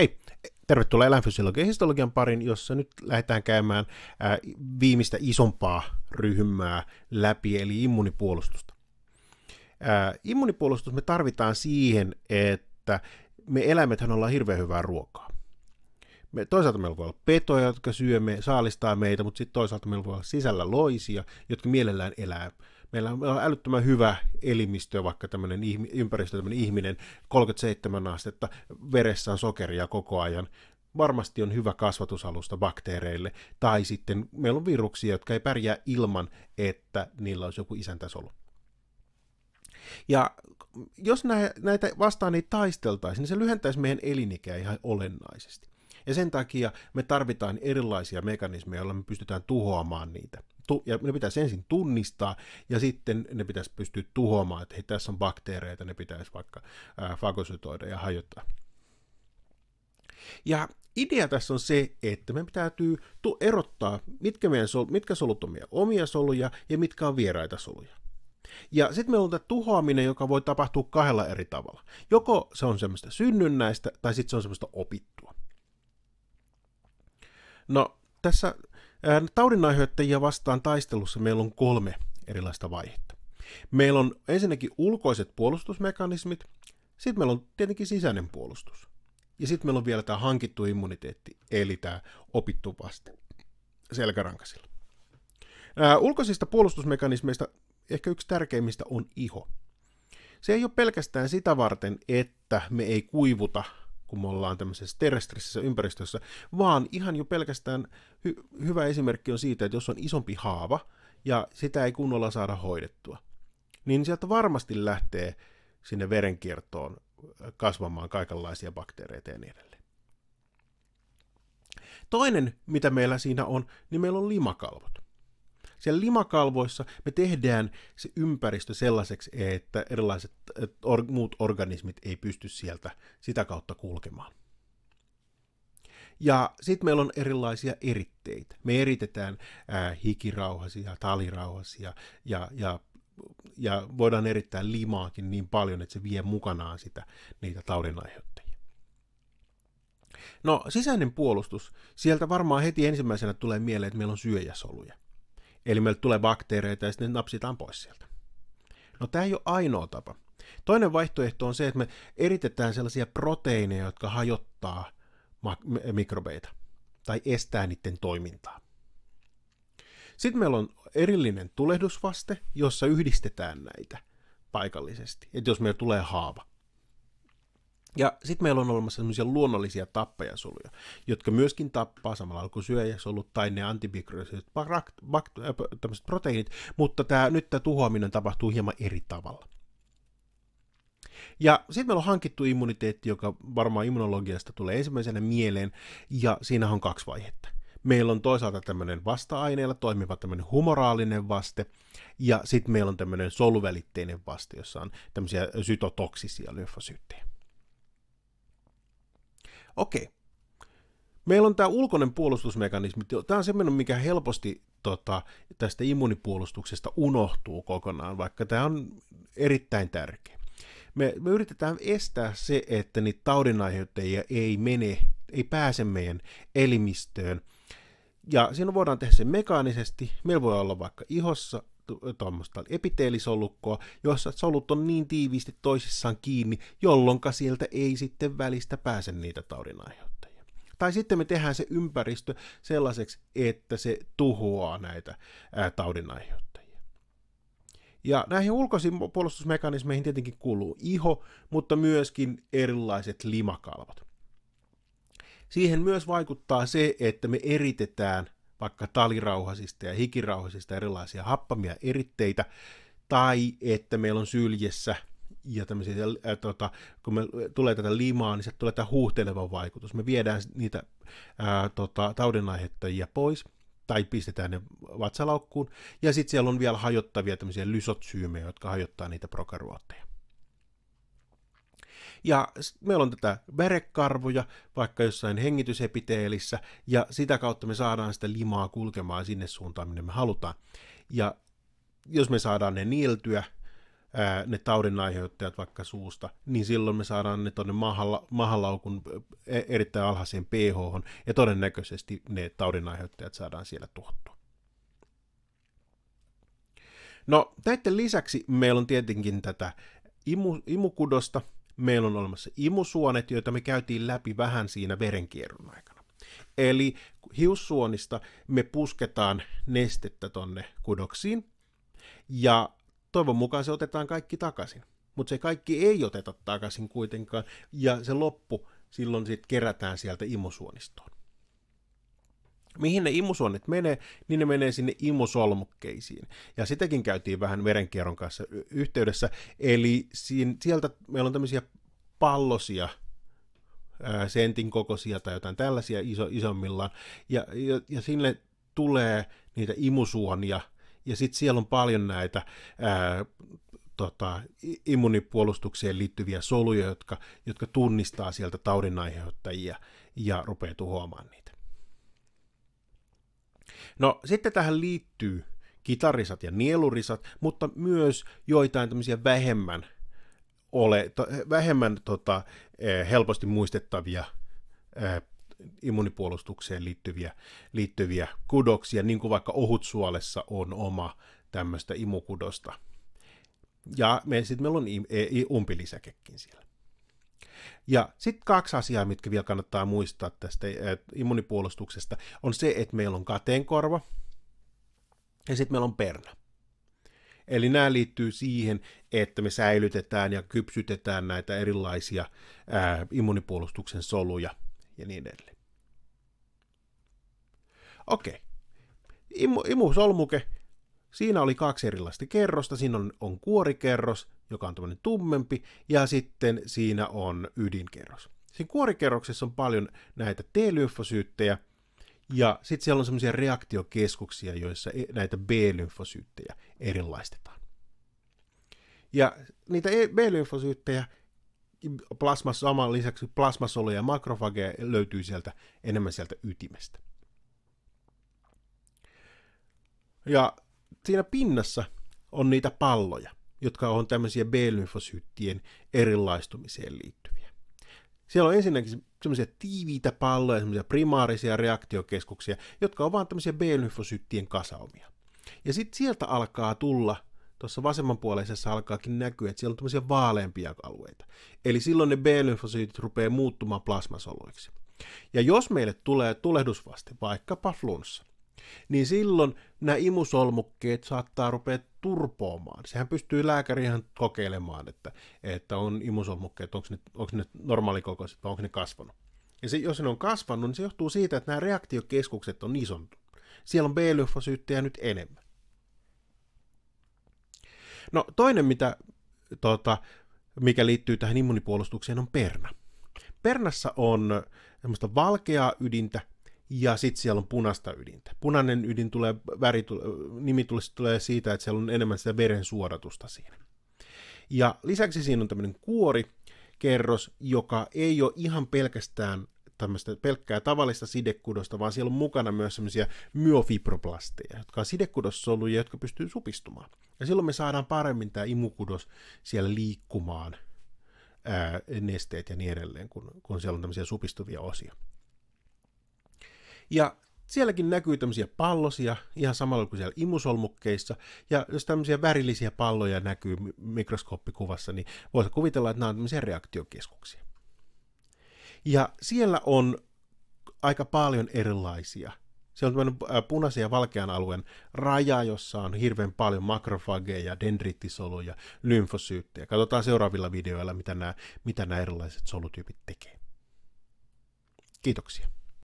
Hei, tervetuloa eläinfysiologian ja histologian parin, jossa nyt lähdetään käymään viimeistä isompaa ryhmää läpi, eli immunipuolustusta. immunipuolustus me tarvitaan siihen, että me eläimethän ollaan hirveän hyvää ruokaa. Me, toisaalta meillä voi olla petoja, jotka syömme, saalistaa meitä, mutta sitten toisaalta meillä voi olla sisällä loisia, jotka mielellään elää meillä on älyttömän hyvä elimistö, vaikka tämmöinen ympäristö, tämmöinen ihminen, 37 astetta, veressä on sokeria koko ajan, varmasti on hyvä kasvatusalusta bakteereille, tai sitten meillä on viruksia, jotka ei pärjää ilman, että niillä olisi joku isäntäsolu. Ja jos näitä vastaan ei taisteltaisi, niin se lyhentäisi meidän elinikää ihan olennaisesti. Ja sen takia me tarvitaan erilaisia mekanismeja, joilla me pystytään tuhoamaan niitä. Tu- ja ne pitäisi ensin tunnistaa, ja sitten ne pitäisi pystyä tuhoamaan, että hei, tässä on bakteereita, ne pitäisi vaikka fagosytoida ja hajottaa. Ja idea tässä on se, että meidän täytyy erottaa, mitkä, meidän sol, mitkä solut on meidän omia soluja ja mitkä on vieraita soluja. Ja sitten meillä on tämä tuhoaminen, joka voi tapahtua kahdella eri tavalla. Joko se on semmoista synnynnäistä tai sitten se on semmoista opittua. No tässä taudinaiheuttajia vastaan taistelussa meillä on kolme erilaista vaihetta. Meillä on ensinnäkin ulkoiset puolustusmekanismit, sitten meillä on tietenkin sisäinen puolustus. Ja sitten meillä on vielä tämä hankittu immuniteetti, eli tämä opittu vaste selkärankasilla. Ää, ulkoisista puolustusmekanismeista ehkä yksi tärkeimmistä on iho. Se ei ole pelkästään sitä varten, että me ei kuivuta kun me ollaan tämmöisessä terrestrisessä ympäristössä, vaan ihan jo pelkästään hy- hyvä esimerkki on siitä, että jos on isompi haava ja sitä ei kunnolla saada hoidettua, niin sieltä varmasti lähtee sinne verenkiertoon äh, kasvamaan kaikenlaisia bakteereita ja niin edelleen. Toinen, mitä meillä siinä on, niin meillä on limakalvot siellä limakalvoissa me tehdään se ympäristö sellaiseksi, että erilaiset or, muut organismit ei pysty sieltä sitä kautta kulkemaan. Ja sitten meillä on erilaisia eritteitä. Me eritetään ää, hikirauhasia, talirauhasia ja, ja, ja voidaan erittää limaakin niin paljon, että se vie mukanaan sitä, niitä taudin No sisäinen puolustus. Sieltä varmaan heti ensimmäisenä tulee mieleen, että meillä on syöjäsoluja. Eli meille tulee bakteereita ja sitten ne napsitaan pois sieltä. No tämä ei ole ainoa tapa. Toinen vaihtoehto on se, että me eritetään sellaisia proteiineja, jotka hajottaa mikrobeita tai estää niiden toimintaa. Sitten meillä on erillinen tulehdusvaste, jossa yhdistetään näitä paikallisesti, että jos meillä tulee haava. Ja sitten meillä on olemassa semmoisia luonnollisia tappajasoluja, jotka myöskin tappaa samalla kuin syöjäsolut tai ne antimikrobiset bakt- äh, proteiinit, mutta tää, nyt tämä tuhoaminen tapahtuu hieman eri tavalla. Ja sitten meillä on hankittu immuniteetti, joka varmaan immunologiasta tulee ensimmäisenä mieleen, ja siinä on kaksi vaihetta. Meillä on toisaalta tämmöinen vasta-aineella toimiva tämmöinen humoraalinen vaste, ja sitten meillä on tämmöinen soluvälitteinen vaste, jossa on tämmöisiä sytotoksisia lymfosyyttejä. Okei. Meillä on tämä ulkoinen puolustusmekanismi. Tämä on semmoinen, mikä helposti tota, tästä immunipuolustuksesta unohtuu kokonaan, vaikka tämä on erittäin tärkeä. Me, me yritetään estää se, että niitä taudinaiheuttajia ei mene, ei pääse meidän elimistöön. Ja siinä voidaan tehdä se mekaanisesti. Meillä voi olla vaikka ihossa tuommoista epiteelisolukkoa, jossa solut on niin tiiviisti toisissaan kiinni, jolloin sieltä ei sitten välistä pääse niitä taudinaiheuttajia. Tai sitten me tehdään se ympäristö sellaiseksi, että se tuhoaa näitä ää, taudinaiheuttajia. Ja näihin ulkoisiin puolustusmekanismeihin tietenkin kuuluu iho, mutta myöskin erilaiset limakalvot. Siihen myös vaikuttaa se, että me eritetään vaikka talirauhasista ja hikirauhasista erilaisia happamia eritteitä, tai että meillä on syljessä ja tämmöisiä, ää, äh, tota, kun me äh, tulee tätä limaa, niin se tulee tämä huuhteleva vaikutus. Me viedään niitä ää, äh, tota, taudinaiheuttajia pois, tai pistetään ne vatsalaukkuun. Ja sitten siellä on vielä hajottavia tämmöisiä lysotsyymejä, jotka hajottaa niitä prokaruotteja. Ja meillä on tätä verekarvoja vaikka jossain hengitysepiteelissä, ja sitä kautta me saadaan sitä limaa kulkemaan sinne suuntaan, minne me halutaan. Ja jos me saadaan ne nieltyä, ne taudin aiheuttajat vaikka suusta, niin silloin me saadaan ne tuonne mahalla, mahalaukun e, erittäin alhaiseen pH, ja todennäköisesti ne taudin aiheuttajat saadaan siellä tuhottua. No, näiden lisäksi meillä on tietenkin tätä imu, imukudosta, meillä on olemassa imusuonet, joita me käytiin läpi vähän siinä verenkierron aikana. Eli hiussuonista me pusketaan nestettä tonne kudoksiin ja toivon mukaan se otetaan kaikki takaisin. Mutta se kaikki ei oteta takaisin kuitenkaan ja se loppu silloin sitten kerätään sieltä imusuonistoon mihin ne imusuonet menee, niin ne menee sinne imusolmukkeisiin. Ja sitäkin käytiin vähän verenkierron kanssa yhteydessä. Eli siin, sieltä meillä on tämmöisiä pallosia, sentin kokoisia tai jotain tällaisia iso, isommillaan, ja, ja, ja sinne tulee niitä imusuonia, ja sitten siellä on paljon näitä ää, tota, immunipuolustukseen liittyviä soluja, jotka, jotka tunnistaa sieltä taudin aiheuttajia ja rupeaa tuhoamaan niitä. No sitten tähän liittyy kitarisat ja nielurisat, mutta myös joitain tämmöisiä vähemmän, ole, to, vähemmän tota, eh, helposti muistettavia ää, eh, immunipuolustukseen liittyviä, liittyviä kudoksia, niin kuin vaikka ohutsuolessa on oma tämmöistä imukudosta. Ja me, sitten meillä on e, umpilisäkekin siellä. Ja sitten kaksi asiaa, mitkä vielä kannattaa muistaa tästä eh, immunipuolustuksesta, on se, että meillä on kateenkorva ja sitten meillä on perna. Eli nämä liittyy siihen, että me säilytetään ja kypsytetään näitä erilaisia ää, eh, immunipuolustuksen soluja ja niin edelleen. Okei. Imu, imusolmuke, siinä oli kaksi erilaista kerrosta. Siinä on, on kuorikerros joka on tämmöinen tummempi, ja sitten siinä on ydinkerros. Siinä kuorikerroksessa on paljon näitä T-lymfosyyttejä, ja sitten siellä on semmoisia reaktiokeskuksia, joissa e-, näitä B-lymfosyyttejä erilaistetaan. Ja niitä e-, B-lymfosyyttejä plasmassa, saman lisäksi plasmasoluja ja makrofageja löytyy sieltä enemmän sieltä ytimestä. Ja siinä pinnassa on niitä palloja jotka on tämmöisiä B-lymfosyyttien erilaistumiseen liittyviä. Siellä on ensinnäkin semmoisia tiiviitä palloja, semmoisia primaarisia reaktiokeskuksia, jotka ovat tämmöisiä B-lymfosyyttien kasaumia. Ja sitten sieltä alkaa tulla, tuossa vasemmanpuoleisessa alkaakin näkyä, että siellä on tämmöisiä vaaleampia alueita. Eli silloin ne B-lymfosyytit rupeaa muuttumaan plasmasoluiksi. Ja jos meille tulee tulehdusvaste, vaikkapa flunssa, niin silloin nämä imusolmukkeet saattaa rupea turpoamaan. Sehän pystyy lääkäri ihan kokeilemaan, että, että on imusolmukkeet, onko ne, onko ne normaalikokoiset vai onko ne kasvanut. Ja se, jos ne on kasvanut, niin se johtuu siitä, että nämä reaktiokeskukset on isontunut. Siellä on B-lymfosyyttejä nyt enemmän. No toinen, mitä, tota, mikä liittyy tähän immunipuolustukseen, on perna. Pernassa on semmoista valkeaa ydintä, ja sitten siellä on punaista ydintä. Punainen ydin tulee, väri tule, nimi tulee siitä, että siellä on enemmän sitä veren suodatusta siinä. Ja lisäksi siinä on tämmöinen kuori, kerros, joka ei ole ihan pelkästään tämmöistä pelkkää tavallista sidekudosta, vaan siellä on mukana myös semmoisia myofibroplasteja, jotka on sidekudossoluja, jotka pystyy supistumaan. Ja silloin me saadaan paremmin tämä imukudos siellä liikkumaan, ää, nesteet ja niin edelleen, kun, kun siellä on tämmöisiä supistuvia osia. Ja sielläkin näkyy tämmöisiä pallosia ihan samalla kuin siellä imusolmukkeissa. Ja jos tämmöisiä värillisiä palloja näkyy mikroskooppikuvassa, niin voisi kuvitella, että nämä on tämmöisiä reaktiokeskuksia. Ja siellä on aika paljon erilaisia. Se on tämmöinen äh, punaisen ja valkean alueen raja, jossa on hirveän paljon makrofageja, dendrittisoluja, lymfosyyttejä. Katsotaan seuraavilla videoilla, mitä nämä, mitä nämä erilaiset solutyypit tekee. Kiitoksia.